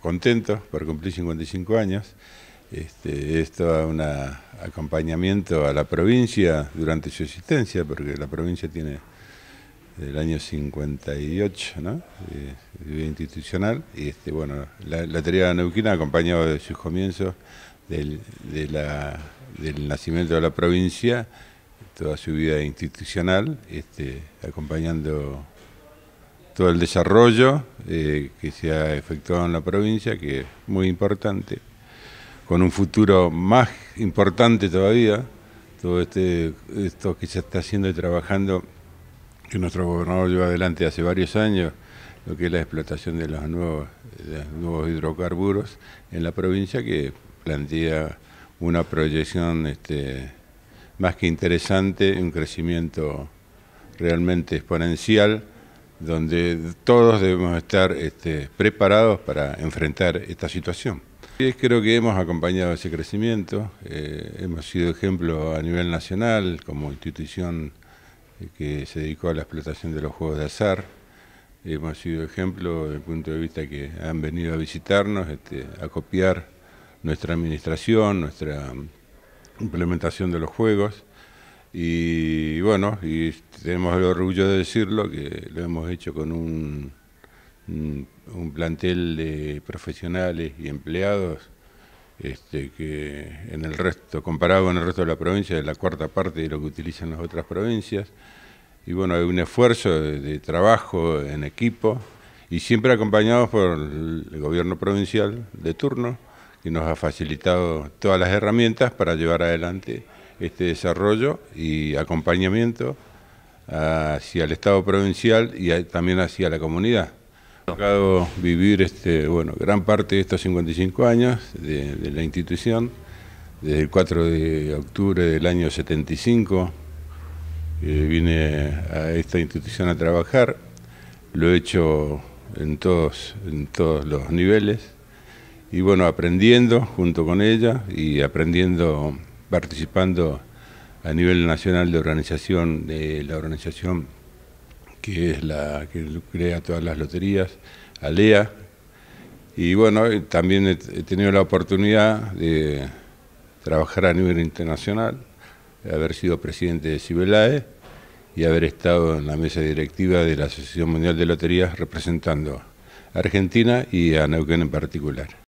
contentos por cumplir 55 años. Este, esto un acompañamiento a la provincia durante su existencia, porque la provincia tiene el año 58, ¿no? Eh, institucional, y este, bueno, la, la tarea neuquina acompañado de sus comienzos del, de del nacimiento de la provincia, toda su vida institucional, este, acompañando todo el desarrollo eh, que se ha efectuado en la provincia, que es muy importante, con un futuro más importante todavía, todo este, esto que se está haciendo y trabajando, que nuestro gobernador lleva adelante hace varios años, lo que es la explotación de los nuevos, hidrocarburos en la provincia, que plantea una proyección este, más que interesante, un crecimiento realmente exponencial donde todos debemos estar este, preparados para enfrentar esta situación. creo que hemos acompañado ese crecimiento, eh, hemos sido ejemplo a nivel nacional como institución eh, que se dedicó a la explotación de los juegos de azar, hemos sido ejemplo desde el punto de vista que han venido a visitarnos, este, a copiar nuestra administración, nuestra mm, implementación de los juegos. Y bueno, y tenemos el orgullo de decirlo que lo hemos hecho con un, plantel de profesionales y empleados este, que en el resto, comparado con el resto de la provincia, es la cuarta parte de lo que utilizan las otras provincias. Y bueno, hay un esfuerzo de, de trabajo en equipo y siempre acompañados por el gobierno provincial de turno, que nos ha facilitado todas las herramientas para llevar adelante este desarrollo y acompañamiento hacia el Estado provincial y también hacia la comunidad. He vivir este, bueno, gran parte de estos 55 años de, la institución, desde el 4 de octubre del año 75 eh, vine a esta institución a trabajar, lo he hecho en todos, en todos los niveles y bueno, aprendiendo junto con ella y aprendiendo participando a nivel nacional de organización, de la organización que es la que crea todas las loterías, ALEA. Y bueno, eh, también he tenido la oportunidad de trabajar a nivel internacional, de haber sido presidente de Cibelae y haber estado en la mesa directiva de la Asociación Mundial de Loterías representando a Argentina y a Neuquén en particular.